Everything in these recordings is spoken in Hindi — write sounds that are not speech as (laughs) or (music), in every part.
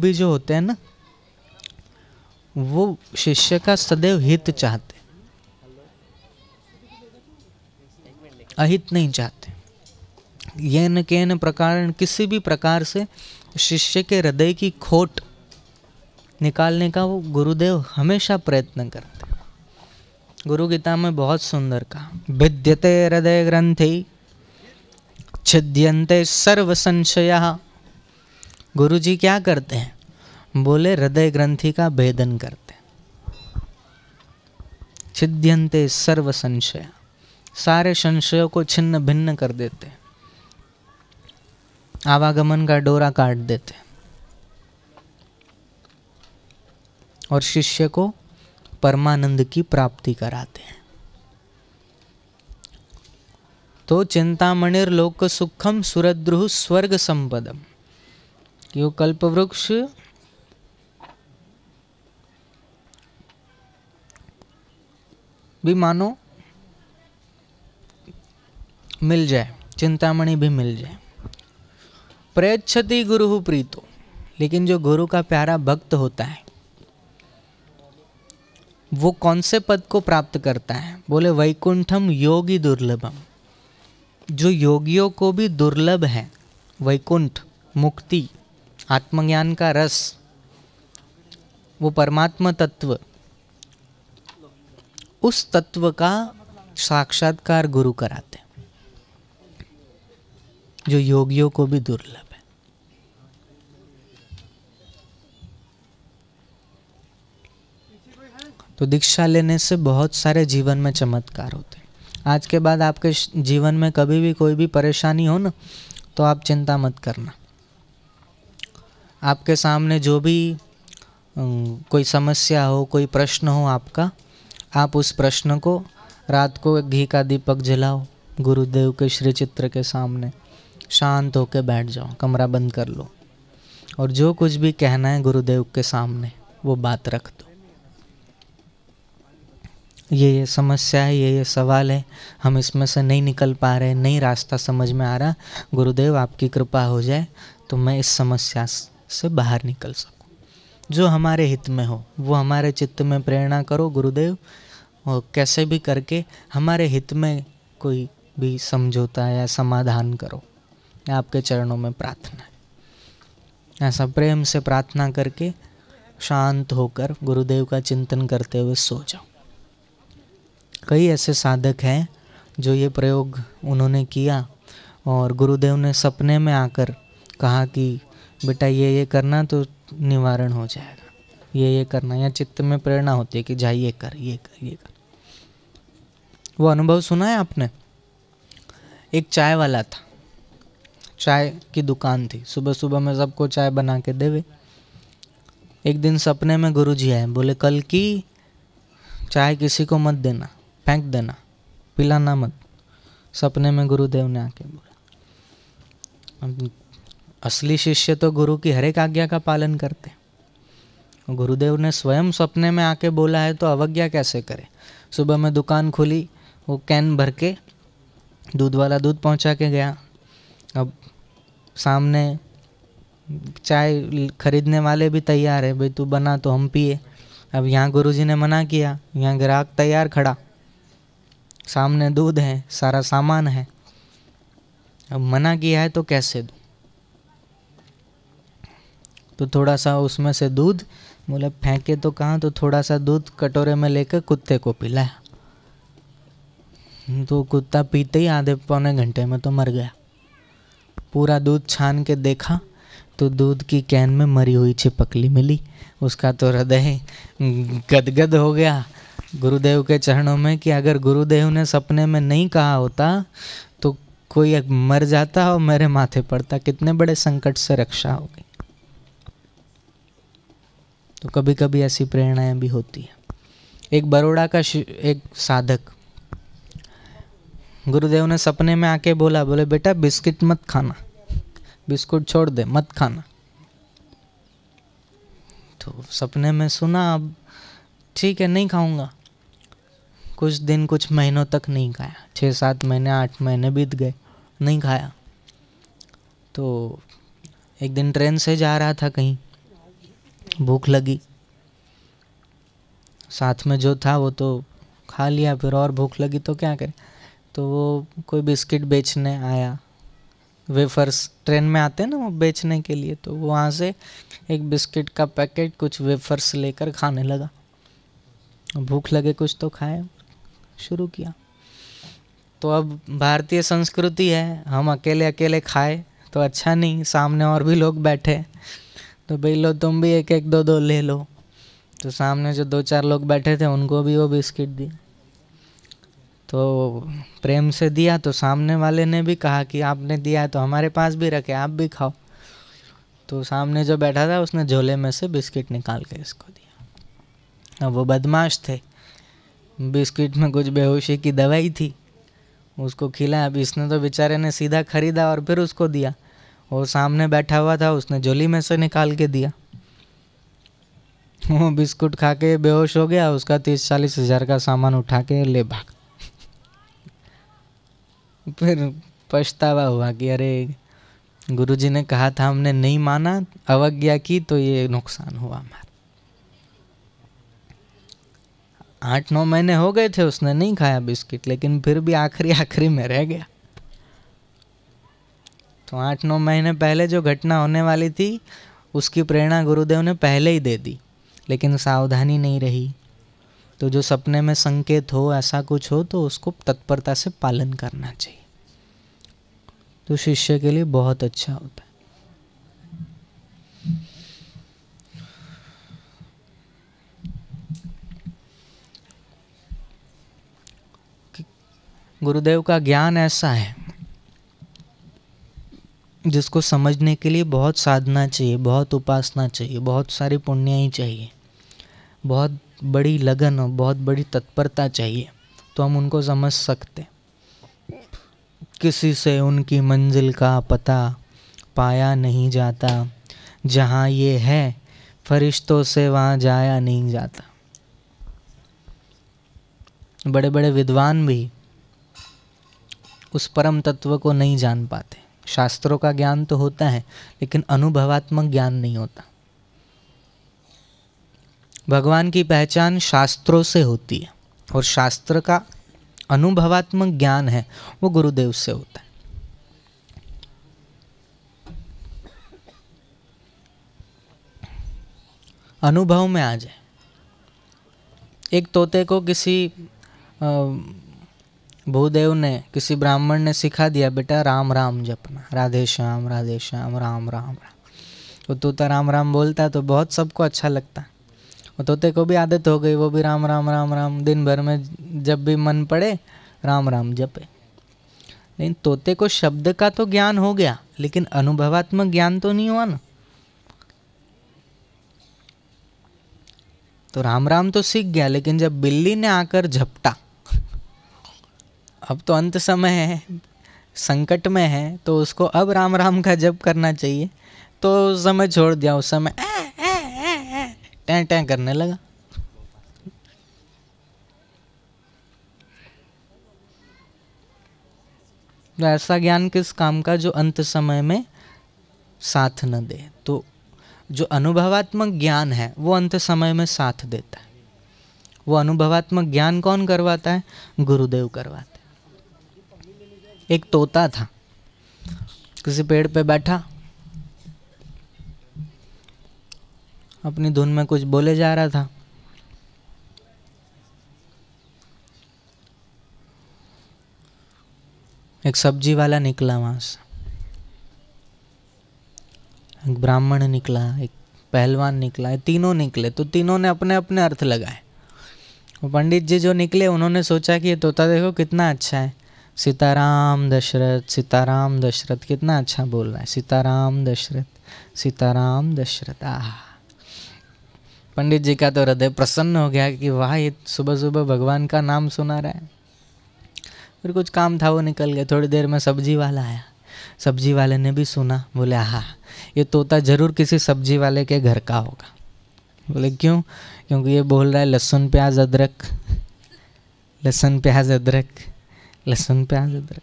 भी जो होते हैं ना वो शिष्य का सदैव हित चाहते अहित नहीं चाहते के न प्रकार किसी भी प्रकार से शिष्य के हृदय की खोट निकालने का वो गुरुदेव हमेशा प्रयत्न करते गुरु गीता में बहुत सुंदर कहा भिद्यते हृदय ग्रंथि छिद्यंते सर्व संशया गुरु जी क्या करते हैं बोले हृदय ग्रंथि का भेदन करते छिद्यंते सर्व संशय सारे संशयों को छिन्न भिन्न कर देते आवागमन का डोरा काट देते और शिष्य को परमानंद की प्राप्ति कराते हैं तो चिंतामणिर लोक सुखम सुरद्रुह स्वर्ग संपदम क्यों कल्प वृक्ष भी मानो मिल जाए चिंतामणि भी मिल जाए प्रयच्छति गुरु प्रीतो लेकिन जो गुरु का प्यारा भक्त होता है वो कौन से पद को प्राप्त करता है बोले वैकुंठम योगी दुर्लभम जो योगियों को भी दुर्लभ है वैकुंठ मुक्ति आत्मज्ञान का रस वो परमात्मा तत्व उस तत्व का साक्षात्कार गुरु कराते हैं जो योगियों को भी दुर्लभ है तो दीक्षा लेने से बहुत सारे जीवन में चमत्कार होते हैं आज के बाद आपके जीवन में कभी भी कोई भी परेशानी हो ना तो आप चिंता मत करना आपके सामने जो भी कोई समस्या हो कोई प्रश्न हो आपका आप उस प्रश्न को रात को घी का दीपक जलाओ गुरुदेव के श्री चित्र के सामने शांत होकर बैठ जाओ कमरा बंद कर लो और जो कुछ भी कहना है गुरुदेव के सामने वो बात रख दो ये ये समस्या है ये ये सवाल है हम इसमें से नहीं निकल पा रहे नहीं रास्ता समझ में आ रहा गुरुदेव आपकी कृपा हो जाए तो मैं इस समस्या से बाहर निकल सको जो हमारे हित में हो वो हमारे चित्त में प्रेरणा करो गुरुदेव और कैसे भी करके हमारे हित में कोई भी समझौता या समाधान करो आपके चरणों में प्रार्थना है ऐसा प्रेम से प्रार्थना करके शांत होकर गुरुदेव का चिंतन करते हुए सो जाओ कई ऐसे साधक हैं जो ये प्रयोग उन्होंने किया और गुरुदेव ने सपने में आकर कहा कि बेटा ये ये करना तो निवारण हो जाएगा ये ये करना या चित्त में प्रेरणा होती है कि जा ये कर ये कर ये कर वो अनुभव सुना है आपने एक चाय वाला था चाय की दुकान थी सुबह सुबह में सबको चाय बना के देवे एक दिन सपने में गुरु जी आए बोले कल की चाय किसी को मत देना फेंक देना पिलाना मत सपने में गुरुदेव ने आके बोला असली शिष्य तो गुरु की हरेक आज्ञा का पालन करते गुरुदेव ने स्वयं सपने में आके बोला है तो अवज्ञा कैसे करे सुबह में दुकान खुली वो कैन भर के दूध वाला दूध पहुंचा के गया अब सामने चाय खरीदने वाले भी तैयार है भाई तू बना तो हम पिए अब यहाँ गुरुजी ने मना किया यहाँ ग्राहक तैयार खड़ा सामने दूध है सारा सामान है अब मना किया है तो कैसे दूँ तो थोड़ा सा उसमें से दूध बोले फेंके तो कहाँ तो थोड़ा सा दूध कटोरे में लेकर कुत्ते को पिलाया तो कुत्ता पीते ही आधे पौने घंटे में तो मर गया पूरा दूध छान के देखा तो दूध की कैन में मरी हुई छिपकली मिली उसका तो हृदय गदगद हो गया गुरुदेव के चरणों में कि अगर गुरुदेव ने सपने में नहीं कहा होता तो कोई मर जाता और मेरे माथे पड़ता कितने बड़े संकट से रक्षा होगी तो कभी कभी ऐसी प्रेरणाएं भी होती हैं एक बड़ोड़ा का एक साधक गुरुदेव ने सपने में आके बोला बोले बेटा बिस्किट मत खाना बिस्कुट छोड़ दे मत खाना तो सपने में सुना अब ठीक है नहीं खाऊंगा कुछ दिन कुछ महीनों तक नहीं खाया छः सात महीने आठ महीने बीत गए नहीं खाया तो एक दिन ट्रेन से जा रहा था कहीं भूख लगी साथ में जो था वो तो खा लिया फिर और भूख लगी तो क्या करें तो वो कोई बिस्किट बेचने आया वेफर्स ट्रेन में आते हैं ना वो बेचने के लिए तो वो वहाँ से एक बिस्किट का पैकेट कुछ वेफर्स लेकर खाने लगा भूख लगे कुछ तो खाए शुरू किया तो अब भारतीय संस्कृति है हम अकेले अकेले खाए तो अच्छा नहीं सामने और भी लोग बैठे तो भाई लो तुम भी एक एक दो दो ले लो तो सामने जो दो चार लोग बैठे थे उनको भी वो बिस्किट दी तो प्रेम से दिया तो सामने वाले ने भी कहा कि आपने दिया तो हमारे पास भी रखे आप भी खाओ तो सामने जो बैठा था उसने झोले में से बिस्किट निकाल के इसको दिया अब वो बदमाश थे बिस्किट में कुछ बेहोशी की दवाई थी उसको खिलाया अब इसने तो बेचारे ने सीधा खरीदा और फिर उसको दिया वो सामने बैठा हुआ था उसने झोली में से निकाल के दिया वो बिस्कुट खा के बेहोश हो गया उसका तीस चालीस हज़ार का सामान उठा के ले भाग फिर पछतावा हुआ कि अरे गुरुजी ने कहा था हमने नहीं माना अवज्ञा की तो ये नुकसान हुआ हमारा आठ नौ महीने हो गए थे उसने नहीं खाया बिस्किट लेकिन फिर भी आखिरी आखिरी में रह गया तो आठ नौ महीने पहले जो घटना होने वाली थी उसकी प्रेरणा गुरुदेव ने पहले ही दे दी लेकिन सावधानी नहीं रही तो जो सपने में संकेत हो ऐसा कुछ हो तो उसको तत्परता से पालन करना चाहिए तो शिष्य के लिए बहुत अच्छा होता है गुरुदेव का ज्ञान ऐसा है जिसको समझने के लिए बहुत साधना चाहिए बहुत उपासना चाहिए बहुत सारी ही चाहिए बहुत बड़ी लगन और बहुत बड़ी तत्परता चाहिए तो हम उनको समझ सकते किसी से उनकी मंजिल का पता पाया नहीं जाता जहाँ ये है फरिश्तों से वहाँ जाया नहीं जाता बड़े बड़े विद्वान भी उस परम तत्व को नहीं जान पाते शास्त्रों का ज्ञान तो होता है लेकिन अनुभवात्मक ज्ञान नहीं होता भगवान की पहचान शास्त्रों से होती है और शास्त्र का अनुभवात्मक ज्ञान है वो गुरुदेव से होता है अनुभव में आ जाए एक तोते को किसी भूदेव ने किसी ब्राह्मण ने सिखा दिया बेटा राम राम जपना राधे श्याम राधे श्याम राम राम राम वो तोता राम राम बोलता तो बहुत सबको अच्छा लगता है वो तोते को भी आदत हो गई वो भी राम राम राम राम दिन भर में जब भी मन पड़े राम राम जपे लेकिन तोते को शब्द का तो ज्ञान हो गया लेकिन अनुभवात्मक ज्ञान तो नहीं हुआ ना तो राम राम तो सीख गया लेकिन जब बिल्ली ने आकर झपटा अब तो अंत समय है संकट में है तो उसको अब राम राम का जप करना चाहिए तो समय छोड़ दिया उस समय टें टें करने लगा तो ऐसा ज्ञान किस काम का जो अंत समय में साथ न दे तो जो अनुभवात्मक ज्ञान है वो अंत समय में साथ देता है वो अनुभवात्मक ज्ञान कौन करवाता है गुरुदेव करवाता है एक तोता था किसी पेड़ पे बैठा अपनी धुन में कुछ बोले जा रहा था एक सब्जी वाला निकला वहां से एक ब्राह्मण निकला एक पहलवान निकला तीनों निकले तो तीनों ने अपने अपने अर्थ लगाए पंडित जी जो निकले उन्होंने सोचा कि ये तोता देखो कितना अच्छा है सीताराम दशरथ सीताराम दशरथ कितना अच्छा बोल रहा है सीताराम दशरथ सीताराम दशरथ आ पंडित जी का तो हृदय प्रसन्न हो गया कि वाह ये सुबह सुबह भगवान का नाम सुना रहा है फिर कुछ काम था वो निकल गया थोड़ी देर में सब्जी वाला आया सब्जी वाले ने भी सुना बोले आह ये तोता ज़रूर किसी सब्जी वाले के घर का होगा बोले क्यों क्योंकि ये बोल रहा है लहसुन प्याज अदरक लहसुन प्याज अदरक लहसुन प्याज अदरक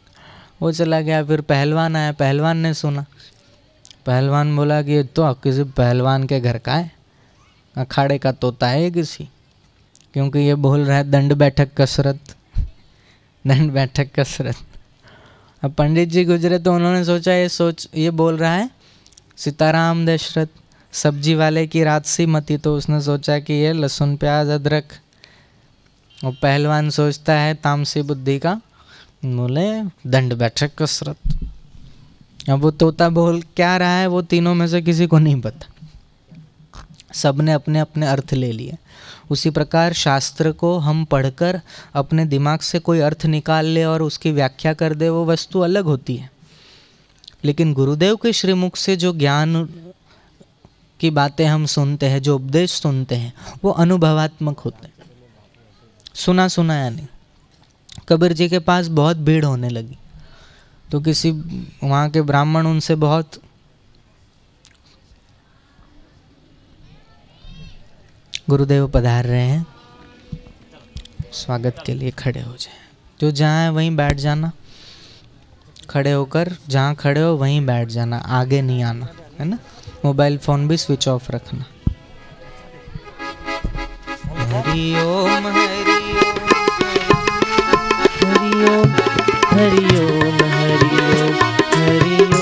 वो चला गया फिर पहलवान आया पहलवान ने सुना पहलवान बोला कि ये तो किसी पहलवान के घर का है अखाड़े का तोता है किसी क्योंकि ये बोल रहा है दंड बैठक कसरत (laughs) दंड बैठक कसरत अब पंडित जी गुजरे तो उन्होंने सोचा ये सोच ये बोल रहा है सीताराम दशरथ सब्जी वाले की रात सी मती तो उसने सोचा कि ये लहसुन प्याज अदरक और पहलवान सोचता है तामसी बुद्धि का बोले दंड बैठक कसरत अब वो तोता बोल क्या रहा है वो तीनों में से किसी को नहीं पता सब ने अपने अपने अर्थ ले लिए उसी प्रकार शास्त्र को हम पढ़कर अपने दिमाग से कोई अर्थ निकाल ले और उसकी व्याख्या कर दे वो वस्तु अलग होती है लेकिन गुरुदेव के श्रीमुख से जो ज्ञान की बातें हम सुनते हैं जो उपदेश सुनते हैं वो अनुभवात्मक होते हैं सुना सुनाया नहीं कबीर जी के पास बहुत भीड़ होने लगी तो किसी वहाँ के ब्राह्मण उनसे बहुत गुरुदेव पधार रहे हैं स्वागत के लिए खड़े हो जाए जो जहाँ है वहीं बैठ जाना खड़े होकर जहाँ खड़े हो वहीं बैठ जाना आगे नहीं आना है ना मोबाइल फ़ोन भी स्विच ऑफ रखना हरिओम है ओम हरि ओम हरि